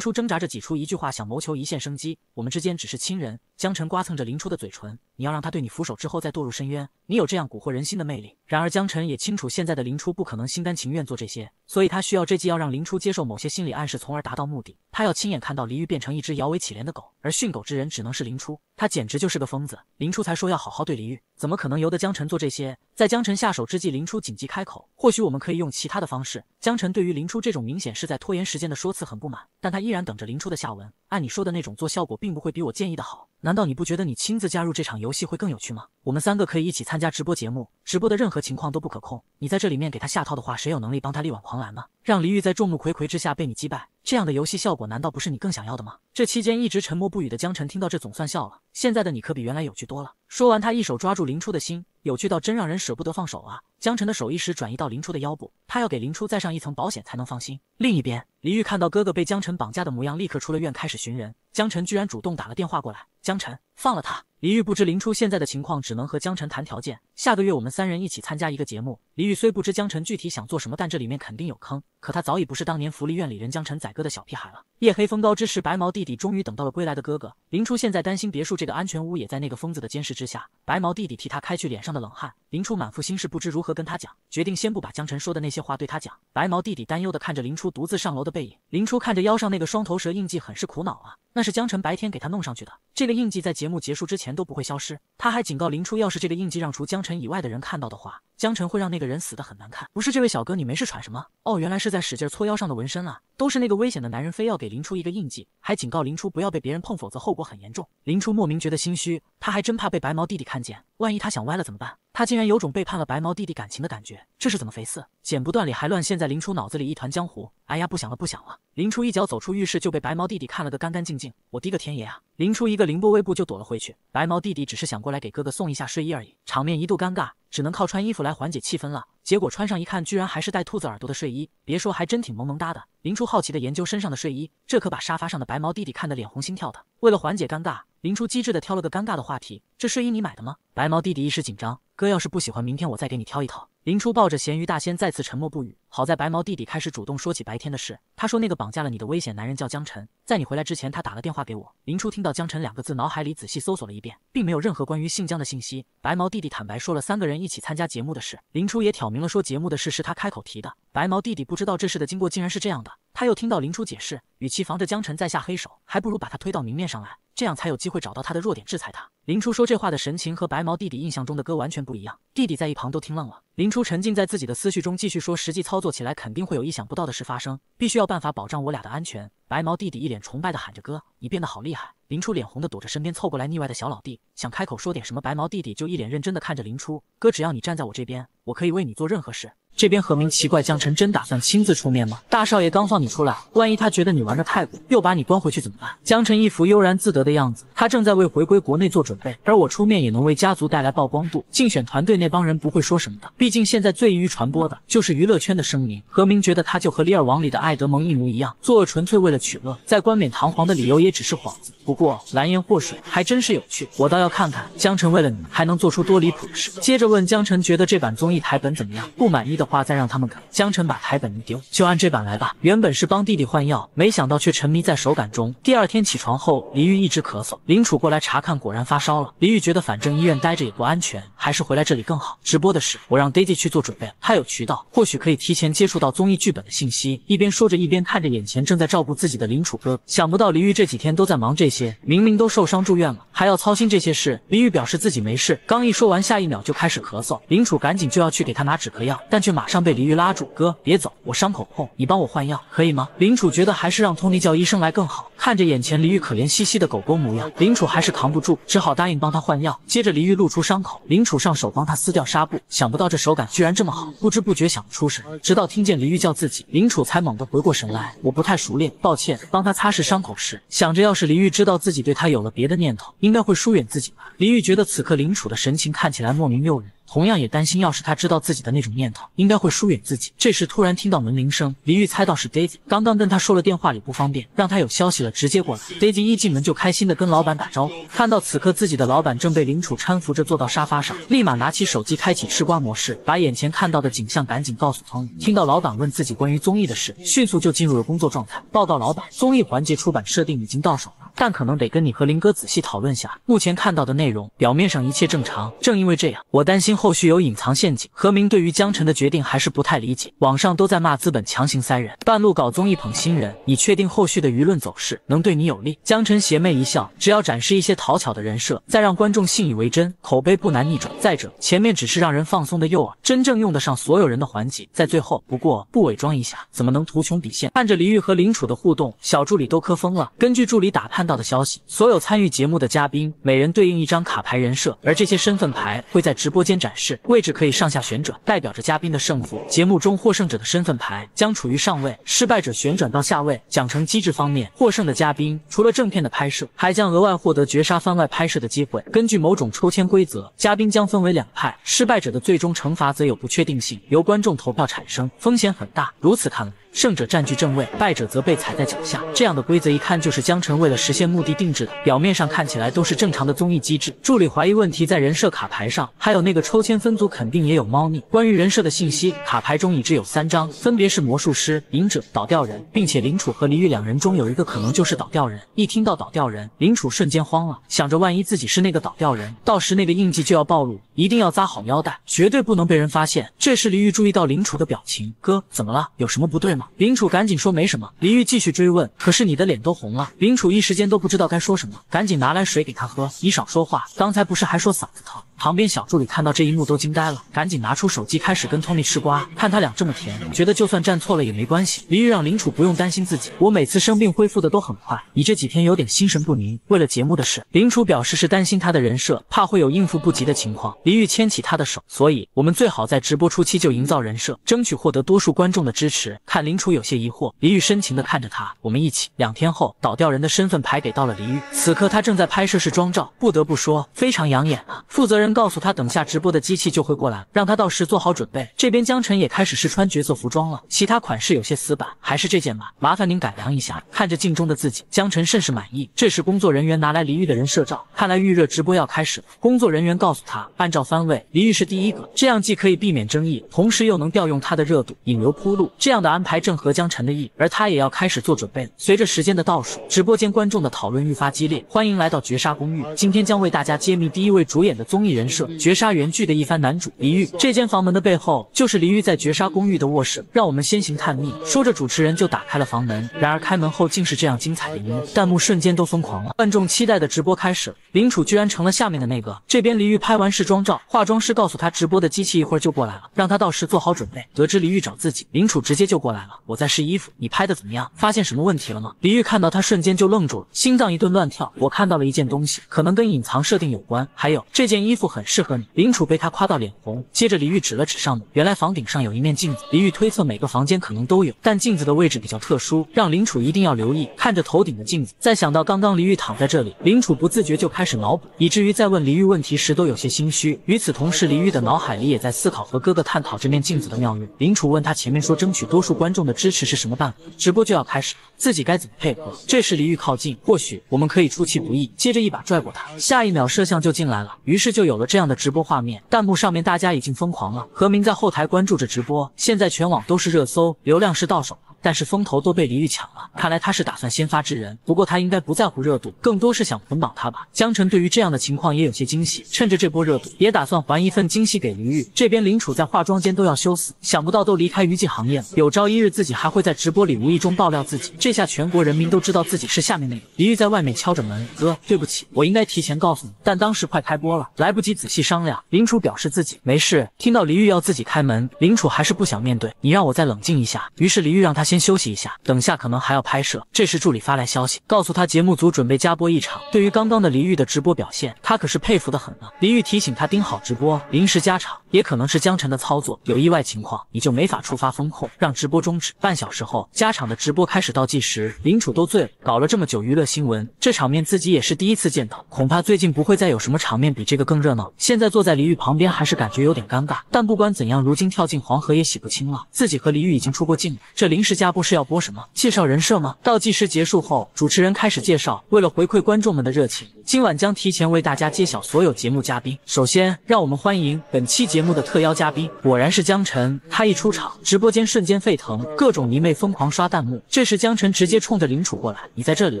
初挣扎着挤出一句话，想谋求一线生机：“我们之间只是亲人。”江晨刮蹭着林初的嘴唇：“你要让他对你俯首之后再堕入深渊，你有这样蛊惑人心的魅力。”然而江晨也清楚，现在的林初不可能心甘情愿做这些，所以他需要这计要让林初接受某些心理暗示，从而达到目的。他要亲眼看到黎玉变成一只摇尾乞怜的狗，而训狗之人只能是林初，他简直就是个疯子。林初才说要好好对黎玉，怎么可能由得江晨做这些？在江晨下手之际，林初紧急开口：“或许。”我们可以用其他的方式。江晨对于林初这种明显是在拖延时间的说辞很不满，但他依然等着林初的下文。按你说的那种做，效果并不会比我建议的好。难道你不觉得你亲自加入这场游戏会更有趣吗？我们三个可以一起参加直播节目，直播的任何情况都不可控。你在这里面给他下套的话，谁有能力帮他力挽狂澜呢？让黎玉在众目睽睽之下被你击败，这样的游戏效果难道不是你更想要的吗？这期间一直沉默不语的江晨听到这总算笑了。现在的你可比原来有趣多了。说完，他一手抓住林初的心，有趣到真让人舍不得放手啊！江晨的手一时转移到林初的腰部，他要给林初再上一层保险才能放心。另一边，李玉看到哥哥被江晨绑架的模样，立刻出了院开始寻人。江晨居然主动打了电话过来。江晨，放了他！李玉不知林初现在的情况，只能和江晨谈条件。下个月我们三人一起参加一个节目。李玉虽不知江晨具体想做什么，但这里面肯定有坑。可他早已不是当年福利院里任江晨宰割的小屁孩了。夜黑风高之时，白毛弟弟终于等到了归来的哥哥林初。现在担心别墅这个安全屋也在那个疯子的监视之下。白毛弟弟替他开去脸上的冷汗。林初满腹心事，不知如何跟他讲，决定先不把江晨说的那些话对他讲。白毛弟弟担忧地看着林初独自上楼的背影。林初看着腰上那个双头蛇印记，很是苦恼啊，那是江晨白天给他弄上去的。这个印记在节目结束之前都不会消失。他还警告林初，要是这个印记让除江晨以外的人看到的话，江晨会让那个人死得很难看。不是这位小哥，你没事喘什么？哦，原来是在使劲搓腰上的纹身啊。都是那个危险的男人非要给林初一个印记，还警告林初不要被别人碰，否则后果很严重。林初莫名觉得心虚，他还真怕被白毛弟弟看见，万一他想歪了怎么办？他竟然有种背叛了白毛弟弟感情的感觉，这是怎么回事？剪不断，理还乱，现在林初脑子里一团浆糊。哎呀，不想了，不想了！林初一脚走出浴室，就被白毛弟弟看了个干干净净。我滴个天爷啊！林初一个凌波微步就躲了回去。白毛弟弟只是想过来给哥哥送一下睡衣而已。场面一度尴尬，只能靠穿衣服来缓解气氛了。结果穿上一看，居然还是带兔子耳朵的睡衣，别说，还真挺萌萌哒的。林初好奇的研究身上的睡衣，这可把沙发上的白毛弟弟看得脸红心跳的。为了缓解尴尬，林初机智的挑了个尴尬的话题：“这睡衣你买的吗？”白毛弟弟一时紧张：“哥要是不喜欢，明天我再给你挑一套。”林初抱着咸鱼大仙，再次沉默不语。好在白毛弟弟开始主动说起白天的事。他说：“那个绑架了你的危险男人叫江晨，在你回来之前，他打了电话给我。”林初听到“江晨”两个字，脑海里仔细搜索了一遍，并没有任何关于姓江的信息。白毛弟弟坦白说了三个人一起参加节目的事，林初也挑明了说节目的事是他开口提的。白毛弟弟不知道这事的经过，竟然是这样的。他又听到林初解释，与其防着江晨再下黑手，还不如把他推到明面上来，这样才有机会找到他的弱点制裁他。林初说这话的神情和白毛弟弟印象中的哥完全不一样，弟弟在一旁都听愣了。林初沉浸在自己的思绪中，继续说，实际操作起来肯定会有意想不到的事发生，必须要办法保障我俩的安全。白毛弟弟一脸崇拜的喊着哥，你变得好厉害。林初脸红的躲着身边凑过来腻歪的小老弟，想开口说点什么，白毛弟弟就一脸认真的看着林初，哥，只要你站在我这边，我可以为你做任何事。这边何明奇怪，江晨真打算亲自出面吗？大少爷刚放你出来，万一他觉得你玩的太过，又把你关回去怎么办？江晨一副悠然自得的样子，他正在为回归国内做准备，而我出面也能为家族带来曝光度。竞选团队那帮人不会说什么的，毕竟现在最易于传播的就是娱乐圈的声音。何明觉得他就和《李尔王》里的爱德蒙一模一样，作恶纯粹为了取乐，再冠冕堂皇的理由也只是幌子。不过蓝颜祸水还真是有趣，我倒要看看江晨为了你们还能做出多离谱的事。接着问江晨，觉得这版综艺台本怎么样？不满意的。话再让他们改。江辰把台本一丢，就按这版来吧。原本是帮弟弟换药，没想到却沉迷在手感中。第二天起床后，李玉一直咳嗽。林楚过来查看，果然发烧了。李玉觉得反正医院待着也不安全，还是回来这里更好。直播的事，我让爹 y 去做准备了，他有渠道，或许可以提前接触到综艺剧本的信息。一边说着，一边看着眼前正在照顾自己的林楚哥。想不到李玉这几天都在忙这些，明明都受伤住院了，还要操心这些事。李玉表示自己没事，刚一说完，下一秒就开始咳嗽。林楚赶紧就要去给他拿止咳药，但却。马上被李玉拉住，哥别走，我伤口痛，你帮我换药可以吗？林楚觉得还是让托尼叫医生来更好。看着眼前李玉可怜兮兮的狗狗模样，林楚还是扛不住，只好答应帮他换药。接着李玉露出伤口，林楚上手帮他撕掉纱布，想不到这手感居然这么好，不知不觉想出神，直到听见李玉叫自己，林楚才猛地回过神来。我不太熟练，抱歉。帮他擦拭伤口时，想着要是李玉知道自己对他有了别的念头，应该会疏远自己吧。李玉觉得此刻林楚的神情看起来莫名诱人。同样也担心，要是他知道自己的那种念头，应该会疏远自己。这时突然听到门铃声，李玉猜到是 Daisy，刚刚跟他说了电话里不方便，让他有消息了直接过来。Daisy 一进门就开心的跟老板打招呼，看到此刻自己的老板正被林楚搀扶着坐到沙发上，立马拿起手机开启吃瓜模式，把眼前看到的景象赶紧告诉汤宇。听到老板问自己关于综艺的事，迅速就进入了工作状态，报告老板，综艺环节出版设定已经到手了。但可能得跟你和林哥仔细讨论下。目前看到的内容，表面上一切正常。正因为这样，我担心后续有隐藏陷阱。何明对于江晨的决定还是不太理解。网上都在骂资本强行塞人，半路搞综艺捧新人。你确定后续的舆论走势能对你有利？江晨邪魅一笑，只要展示一些讨巧的人设，再让观众信以为真，口碑不难逆转。再者，前面只是让人放松的诱饵，真正用得上所有人的环节在最后。不过不伪装一下，怎么能图穷匕见？看着李玉和林楚的互动，小助理都磕疯了。根据助理打探。看到的消息，所有参与节目的嘉宾每人对应一张卡牌人设，而这些身份牌会在直播间展示，位置可以上下旋转，代表着嘉宾的胜负。节目中获胜者的身份牌将处于上位，失败者旋转到下位。奖惩机制方面，获胜的嘉宾除了正片的拍摄，还将额外获得绝杀番外拍摄的机会。根据某种抽签规则，嘉宾将分为两派，失败者的最终惩罚则有不确定性，由观众投票产生，风险很大。如此看来。胜者占据正位，败者则被踩在脚下。这样的规则一看就是江晨为了实现目的定制的。表面上看起来都是正常的综艺机制。助理怀疑问题在人设卡牌上，还有那个抽签分组肯定也有猫腻。关于人设的信息卡牌中已知有三张，分别是魔术师、隐者、倒吊人，并且林楚和黎玉两人中有一个可能就是倒吊人。一听到倒吊人，林楚瞬间慌了，想着万一自己是那个倒吊人，到时那个印记就要暴露，一定要扎好腰带，绝对不能被人发现。这时黎玉注意到林楚的表情，哥怎么了？有什么不对吗？林楚赶紧说没什么。林玉继续追问，可是你的脸都红了。林楚一时间都不知道该说什么，赶紧拿来水给他喝。你少说话，刚才不是还说嗓子疼？旁边小助理看到这一幕都惊呆了，赶紧拿出手机开始跟 Tony 吃瓜。看他俩这么甜，觉得就算站错了也没关系。林玉让林楚不用担心自己，我每次生病恢复的都很快。你这几天有点心神不宁，为了节目的事，林楚表示是担心他的人设，怕会有应付不及的情况。林玉牵起他的手，所以我们最好在直播初期就营造人设，争取获得多数观众的支持。看林。林楚有些疑惑，黎玉深情地看着他。我们一起。两天后，倒吊人的身份牌给到了黎玉。此刻他正在拍摄试妆照，不得不说非常养眼啊。负责人告诉他，等下直播的机器就会过来，让他到时做好准备。这边江晨也开始试穿角色服装了，其他款式有些死板，还是这件吧，麻烦您改良一下。看着镜中的自己，江晨甚是满意。这时工作人员拿来黎玉的人设照，看来预热直播要开始了。工作人员告诉他，按照番位，黎玉是第一个，这样既可以避免争议，同时又能调用他的热度引流铺路，这样的安排。正合江辰的意，而他也要开始做准备了。随着时间的倒数，直播间观众的讨论愈发激烈。欢迎来到绝杀公寓，今天将为大家揭秘第一位主演的综艺人设——绝杀原剧的一番男主黎玉。这间房门的背后，就是黎玉在绝杀公寓的卧室。让我们先行探秘。说着，主持人就打开了房门。然而开门后竟是这样精彩的一幕，弹幕瞬间都疯狂了。万众期待的直播开始了，林楚居然成了下面的那个。这边黎玉拍完试妆照，化妆师告诉他直播的机器一会儿就过来了，让他到时做好准备。得知黎玉找自己，林楚直接就过来。我在试衣服，你拍的怎么样？发现什么问题了吗？李玉看到他瞬间就愣住了，心脏一顿乱跳。我看到了一件东西，可能跟隐藏设定有关。还有这件衣服很适合你。林楚被他夸到脸红。接着李玉指了指上面，原来房顶上有一面镜子。李玉推测每个房间可能都有，但镜子的位置比较特殊，让林楚一定要留意。看着头顶的镜子，再想到刚刚李玉躺在这里，林楚不自觉就开始脑补，以至于在问李玉问题时都有些心虚。与此同时，李玉的脑海里也在思考和哥哥探讨这面镜子的妙用。林楚问他前面说争取多数观。众的支持是什么办法？直播就要开始了，自己该怎么配合？这时离玉靠近，或许我们可以出其不意，接着一把拽过他，下一秒摄像就进来了，于是就有了这样的直播画面。弹幕上面大家已经疯狂了。何明在后台关注着直播，现在全网都是热搜，流量是到手了。但是风头都被黎玉抢了，看来他是打算先发制人。不过他应该不在乎热度，更多是想捆绑他吧。江辰对于这样的情况也有些惊喜，趁着这波热度，也打算还一份惊喜给黎玉。这边林楚在化妆间都要羞死，想不到都离开娱记行业了，有朝一日自己还会在直播里无意中爆料自己。这下全国人民都知道自己是下面那个。黎玉在外面敲着门，哥，对不起，我应该提前告诉你，但当时快开播了，来不及仔细商量。林楚表示自己没事。听到黎玉要自己开门，林楚还是不想面对，你让我再冷静一下。于是黎玉让他先。先休息一下，等下可能还要拍摄。这时助理发来消息，告诉他节目组准备加播一场。对于刚刚的李玉的直播表现，他可是佩服的很呢。李玉提醒他盯好直播，临时加场也可能是江晨的操作，有意外情况你就没法触发风控，让直播终止。半小时后，加场的直播开始倒计时。林楚都醉了，搞了这么久娱乐新闻，这场面自己也是第一次见到，恐怕最近不会再有什么场面比这个更热闹。现在坐在李玉旁边，还是感觉有点尴尬。但不管怎样，如今跳进黄河也洗不清了。自己和李玉已经出过镜了，这临时加。家不是要播什么介绍人设吗？倒计时结束后，主持人开始介绍。为了回馈观众们的热情，今晚将提前为大家揭晓所有节目嘉宾。首先，让我们欢迎本期节目的特邀嘉宾。果然是江晨，他一出场，直播间瞬间沸腾，各种迷妹疯狂刷弹幕。这时，江晨直接冲着林楚过来：“你在这里，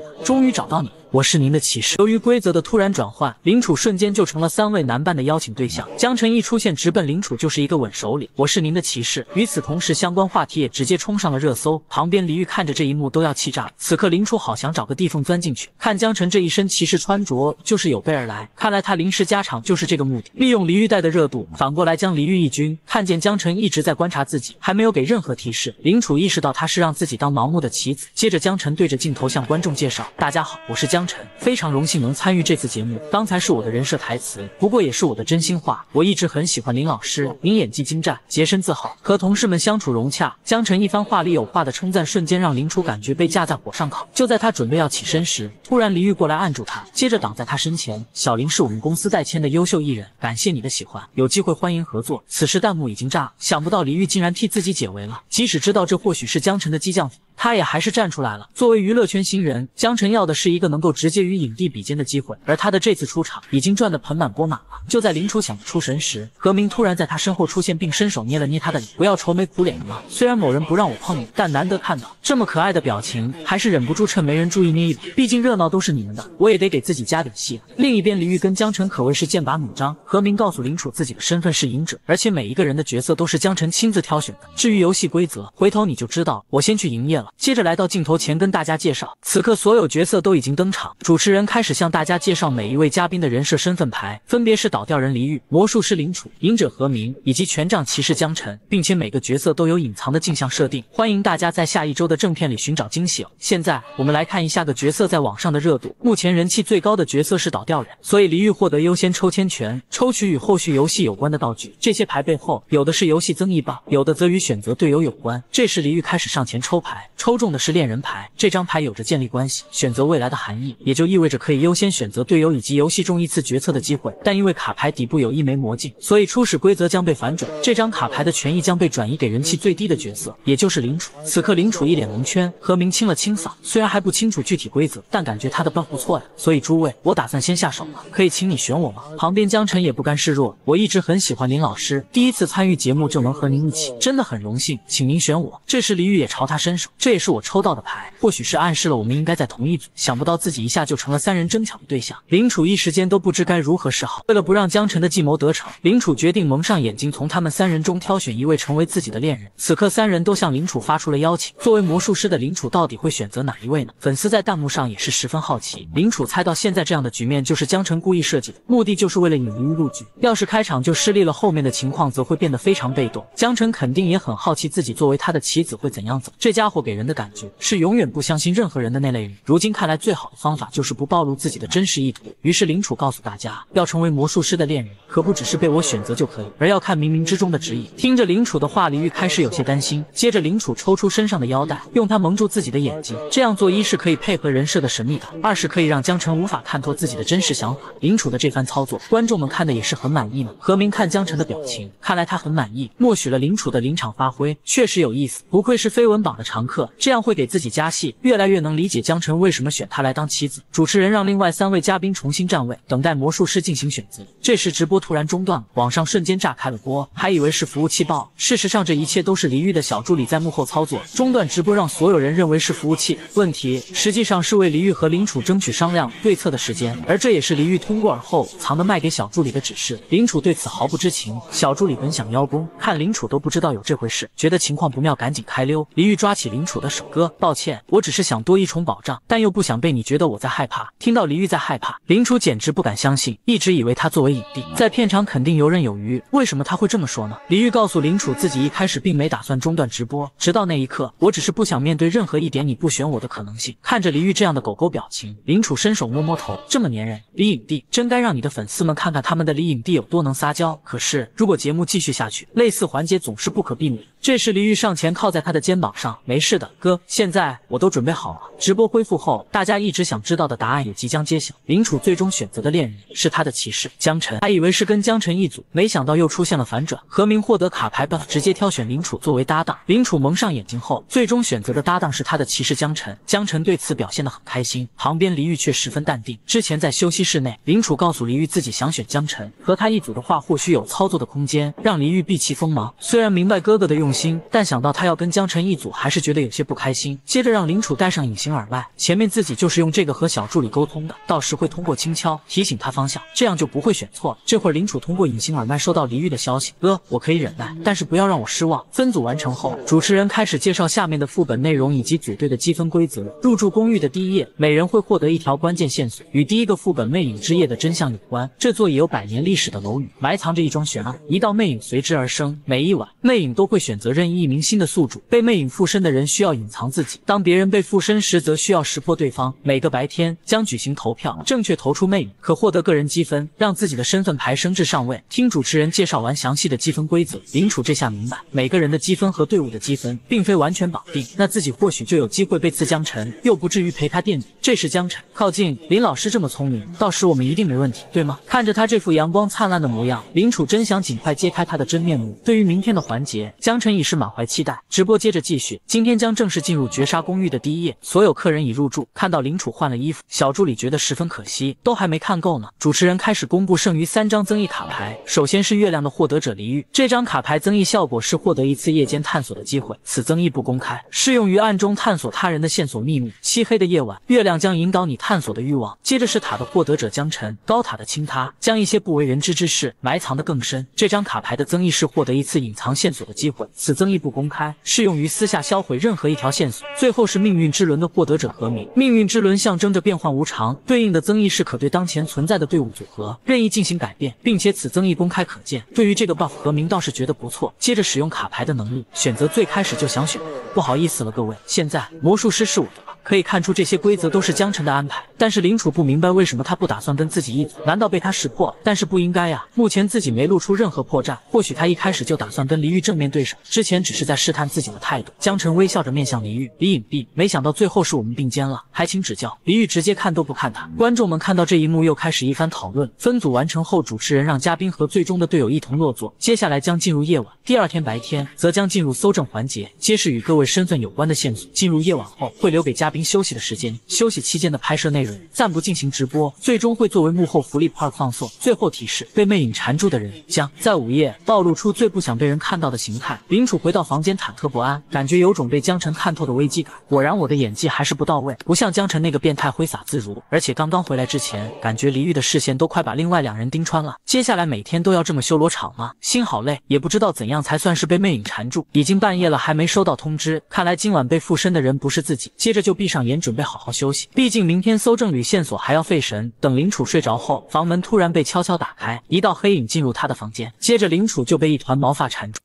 终于找到你。”我是您的骑士。由于规则的突然转换，林楚瞬间就成了三位男伴的邀请对象。江晨一出现，直奔林楚就是一个吻手里。我是您的骑士。与此同时，相关话题也直接冲上了热搜。旁边黎玉看着这一幕都要气炸。此刻林楚好想找个地缝钻进去。看江晨这一身骑士穿着，就是有备而来。看来他临时加场就是这个目的，利用黎玉带的热度，反过来将黎玉一军。看见江晨一直在观察自己，还没有给任何提示，林楚意识到他是让自己当盲目的棋子。接着江晨对着镜头向观众介绍：“大家好，我是江。”江晨，非常荣幸能参与这次节目，刚才是我的人设台词，不过也是我的真心话。我一直很喜欢林老师，您演技精湛，洁身自好，和同事们相处融洽。江晨一番话里有话的称赞，瞬间让林初感觉被架在火上烤。就在他准备要起身时，突然林玉过来按住他，接着挡在他身前。小林是我们公司代签的优秀艺人，感谢你的喜欢，有机会欢迎合作。此时弹幕已经炸，想不到林玉竟然替自己解围了，即使知道这或许是江晨的激将法。他也还是站出来了。作为娱乐圈新人，江晨要的是一个能够直接与影帝比肩的机会。而他的这次出场，已经赚得盆满钵满了。就在林楚想出神时，何明突然在他身后出现，并伸手捏了捏他的脸，不要愁眉苦脸的嘛。虽然某人不让我碰你，但难得看到这么可爱的表情，还是忍不住趁没人注意捏一把。毕竟热闹都是你们的，我也得给自己加点戏。另一边，李玉跟江晨可谓是剑拔弩张。何明告诉林楚，自己的身份是隐者，而且每一个人的角色都是江晨亲自挑选的。至于游戏规则，回头你就知道了。我先去营业了。接着来到镜头前跟大家介绍，此刻所有角色都已经登场。主持人开始向大家介绍每一位嘉宾的人设身份牌，分别是倒吊人黎玉、魔术师林楚、隐者何明以及权杖骑士江辰，并且每个角色都有隐藏的镜像设定，欢迎大家在下一周的正片里寻找惊喜。哦。现在我们来看一下个角色在网上的热度，目前人气最高的角色是倒吊人，所以黎玉获得优先抽签权，抽取与后续游戏有关的道具。这些牌背后有的是游戏增益棒，有的则与选择队友有关。这时黎玉开始上前抽牌。抽中的是恋人牌，这张牌有着建立关系、选择未来的含义，也就意味着可以优先选择队友以及游戏中一次决策的机会。但因为卡牌底部有一枚魔镜，所以初始规则将被反转，这张卡牌的权益将被转移给人气最低的角色，也就是林楚。此刻林楚一脸蒙圈，和明清了清嗓，虽然还不清楚具体规则，但感觉他的办不错呀。所以诸位，我打算先下手了，可以请你选我吗？旁边江晨也不甘示弱，我一直很喜欢林老师，第一次参与节目就能和您一起，真的很荣幸，请您选我。这时李宇也朝他伸手。这也是我抽到的牌，或许是暗示了我们应该在同一组。想不到自己一下就成了三人争抢的对象，林楚一时间都不知该如何是好。为了不让江晨的计谋得逞，林楚决定蒙上眼睛，从他们三人中挑选一位成为自己的恋人。此刻，三人都向林楚发出了邀请。作为魔术师的林楚，到底会选择哪一位呢？粉丝在弹幕上也是十分好奇。林楚猜到现在这样的局面就是江晨故意设计，的，目的就是为了引人入局。要是开场就失利了，后面的情况则会变得非常被动。江晨肯定也很好奇自己作为他的棋子会怎样走。这家伙给。给人的感觉是永远不相信任何人的那类人。如今看来，最好的方法就是不暴露自己的真实意图。于是林楚告诉大家，要成为魔术师的恋人，可不只是被我选择就可以，而要看冥冥之中的指引。听着林楚的话，李玉开始有些担心。接着，林楚抽出身上的腰带，用它蒙住自己的眼睛。这样做一是可以配合人设的神秘感，二是可以让江晨无法看透自己的真实想法。林楚的这番操作，观众们看的也是很满意呢。何明看江晨的表情，看来他很满意，默许了林楚的临场发挥，确实有意思，不愧是绯闻榜的常客。这样会给自己加戏，越来越能理解江晨为什么选他来当棋子。主持人让另外三位嘉宾重新站位，等待魔术师进行选择。这时直播突然中断了，网上瞬间炸开了锅，还以为是服务器爆。事实上这一切都是黎玉的小助理在幕后操作，中断直播让所有人认为是服务器问题，实际上是为黎玉和林楚争取商量对策的时间，而这也是黎玉通过耳后藏的卖给小助理的指示。林楚对此毫不知情，小助理本想邀功，看林楚都不知道有这回事，觉得情况不妙，赶紧开溜。黎玉抓起林楚。楚的首歌，抱歉，我只是想多一重保障，但又不想被你觉得我在害怕。听到李玉在害怕，林楚简直不敢相信，一直以为他作为影帝，在片场肯定游刃有余，为什么他会这么说呢？李玉告诉林楚，自己一开始并没打算中断直播，直到那一刻，我只是不想面对任何一点你不选我的可能性。看着李玉这样的狗狗表情，林楚伸手摸摸头，这么粘人，李影帝真该让你的粉丝们看看他们的李影帝有多能撒娇。可是如果节目继续下去，类似环节总是不可避免。这时李玉上前靠在他的肩膀上，没事的。哥，现在我都准备好了。直播恢复后，大家一直想知道的答案也即将揭晓。林楚最终选择的恋人是他的骑士江晨，还以为是跟江晨一组，没想到又出现了反转。何明获得卡牌 buff，直接挑选林楚作为搭档。林楚蒙上眼睛后，最终选择的搭档是他的骑士江晨。江晨对此表现得很开心，旁边黎玉却十分淡定。之前在休息室内，林楚告诉黎玉，自己想选江晨和他一组的话，或许有操作的空间，让黎玉避其锋芒。虽然明白哥哥的用心，但想到他要跟江晨一组，还是觉得有。些不开心，接着让林楚戴上隐形耳麦，前面自己就是用这个和小助理沟通的，到时会通过轻敲提醒他方向，这样就不会选错。了。这会林楚通过隐形耳麦收到黎玉的消息，哥，我可以忍耐，但是不要让我失望。分组完成后，主持人开始介绍下面的副本内容以及组队的积分规则。入住公寓的第一页，每人会获得一条关键线索，与第一个副本魅影之夜的真相有关。这座已有百年历史的楼宇，埋藏着一桩悬案，一道魅影随之而生。每一晚，魅影都会选择任意一名新的宿主，被魅影附身的人需。要隐藏自己，当别人被附身时，则需要识破对方。每个白天将举行投票，正确投出魅影可获得个人积分，让自己的身份牌升至上位。听主持人介绍完详细的积分规则，林楚这下明白，每个人的积分和队伍的积分并非完全绑定，那自己或许就有机会被刺江晨，又不至于陪他垫底。这时江晨靠近林老师，这么聪明，到时我们一定没问题，对吗？看着他这副阳光灿烂的模样，林楚真想尽快揭开他的真面目。对于明天的环节，江晨已是满怀期待。直播接着继续，今天将。将正式进入绝杀公寓的第一页，所有客人已入住。看到林楚换了衣服，小助理觉得十分可惜，都还没看够呢。主持人开始公布剩余三张增益卡牌，首先是月亮的获得者黎玉，这张卡牌增益效果是获得一次夜间探索的机会，此增益不公开，适用于暗中探索他人的线索秘密。漆黑的夜晚，月亮将引导你探索的欲望。接着是塔的获得者江晨，高塔的倾塌将一些不为人知之事埋藏得更深，这张卡牌的增益是获得一次隐藏线索的机会，此增益不公开，适用于私下销毁任。和一条线索，最后是命运之轮的获得者何明。命运之轮象征着变幻无常，对应的增益是可对当前存在的队伍组合任意进行改变，并且此增益公开可见。对于这个 buff，何明倒是觉得不错。接着使用卡牌的能力，选择最开始就想选。不好意思了，各位，现在魔术师是我的了。可以看出这些规则都是江晨的安排，但是林楚不明白为什么他不打算跟自己一组，难道被他识破了？但是不应该呀，目前自己没露出任何破绽，或许他一开始就打算跟黎玉正面对上，之前只是在试探自己的态度。江晨微笑着面向黎玉，李影帝，没想到最后是我们并肩了，还请指教。黎玉直接看都不看他。观众们看到这一幕又开始一番讨论。分组完成后，主持人让嘉宾和最终的队友一同落座，接下来将进入夜晚。第二天白天则将进入搜证环节，揭示与各位身份有关的线索。进入夜晚后，会留给嘉宾。兵休息的时间，休息期间的拍摄内容暂不进行直播，最终会作为幕后福利 part 放送。最后提示：被魅影缠住的人将在午夜暴露出最不想被人看到的形态。林楚回到房间，忐忑不安，感觉有种被江晨看透的危机感。果然，我的演技还是不到位，不像江晨那个变态挥洒自如。而且刚刚回来之前，感觉黎玉的视线都快把另外两人盯穿了。接下来每天都要这么修罗场吗？心好累，也不知道怎样才算是被魅影缠住。已经半夜了，还没收到通知，看来今晚被附身的人不是自己。接着就闭。闭上眼，准备好好休息。毕竟明天搜证旅线索还要费神。等林楚睡着后，房门突然被悄悄打开，一道黑影进入他的房间，接着林楚就被一团毛发缠住。